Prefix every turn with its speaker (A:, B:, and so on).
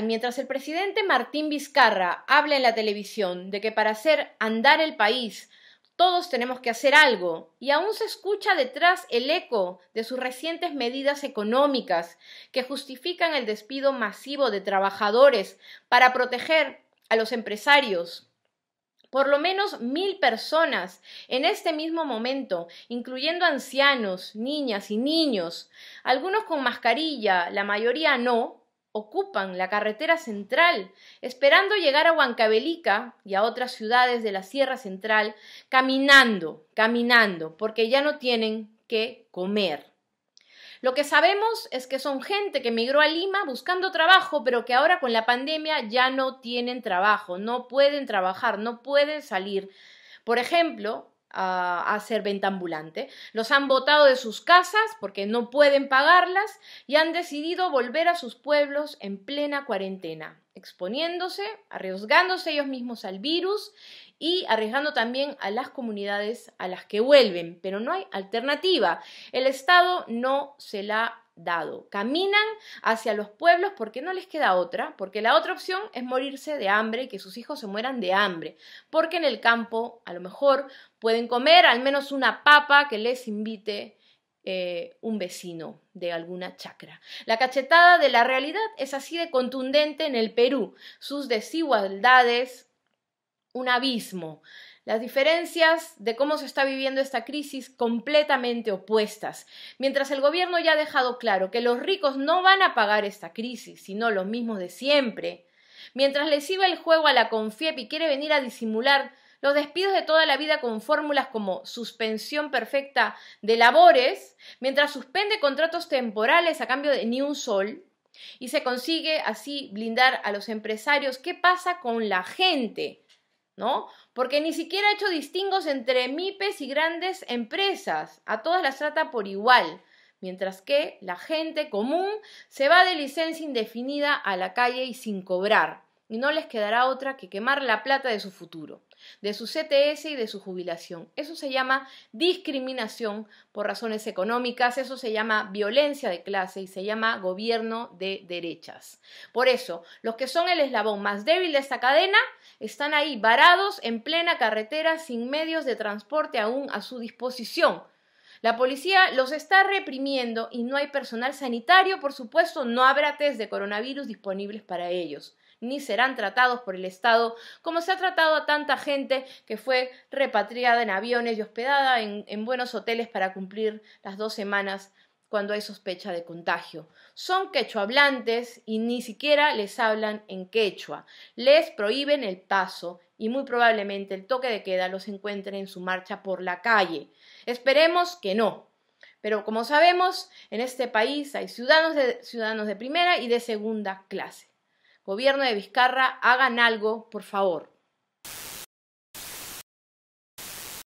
A: mientras el presidente Martín Vizcarra habla en la televisión de que para hacer andar el país todos tenemos que hacer algo, y aún se escucha detrás el eco de sus recientes medidas económicas que justifican el despido masivo de trabajadores para proteger a los empresarios. Por lo menos mil personas en este mismo momento, incluyendo ancianos, niñas y niños, algunos con mascarilla, la mayoría no, ocupan la carretera central, esperando llegar a Huancavelica y a otras ciudades de la Sierra Central, caminando, caminando, porque ya no tienen que comer. Lo que sabemos es que son gente que migró a Lima buscando trabajo, pero que ahora con la pandemia ya no tienen trabajo, no pueden trabajar, no pueden salir. Por ejemplo, a ser ventambulante. Los han botado de sus casas porque no pueden pagarlas y han decidido volver a sus pueblos en plena cuarentena, exponiéndose, arriesgándose ellos mismos al virus y arriesgando también a las comunidades a las que vuelven. Pero no hay alternativa. El Estado no se la dado. Caminan hacia los pueblos porque no les queda otra, porque la otra opción es morirse de hambre, y que sus hijos se mueran de hambre, porque en el campo a lo mejor pueden comer al menos una papa que les invite eh, un vecino de alguna chacra. La cachetada de la realidad es así de contundente en el Perú, sus desigualdades, un abismo las diferencias de cómo se está viviendo esta crisis completamente opuestas. Mientras el gobierno ya ha dejado claro que los ricos no van a pagar esta crisis, sino los mismos de siempre, mientras les iba el juego a la Confiep y quiere venir a disimular los despidos de toda la vida con fórmulas como suspensión perfecta de labores, mientras suspende contratos temporales a cambio de ni un sol, y se consigue así blindar a los empresarios. ¿Qué pasa con la gente? ¿no? Porque ni siquiera ha hecho distingos entre MIPES y grandes empresas. A todas las trata por igual. Mientras que la gente común se va de licencia indefinida a la calle y sin cobrar. Y no les quedará otra que quemar la plata de su futuro, de su CTS y de su jubilación. Eso se llama discriminación por razones económicas, eso se llama violencia de clase y se llama gobierno de derechas. Por eso, los que son el eslabón más débil de esta cadena están ahí varados en plena carretera sin medios de transporte aún a su disposición. La policía los está reprimiendo y no hay personal sanitario, por supuesto, no habrá test de coronavirus disponibles para ellos, ni serán tratados por el Estado como se ha tratado a tanta gente que fue repatriada en aviones y hospedada en, en buenos hoteles para cumplir las dos semanas cuando hay sospecha de contagio. Son quechua y ni siquiera les hablan en quechua. Les prohíben el paso y muy probablemente el toque de queda los encuentre en su marcha por la calle. Esperemos que no. Pero como sabemos, en este país hay ciudadanos de, ciudadanos de primera y de segunda clase. Gobierno de Vizcarra, hagan algo, por favor.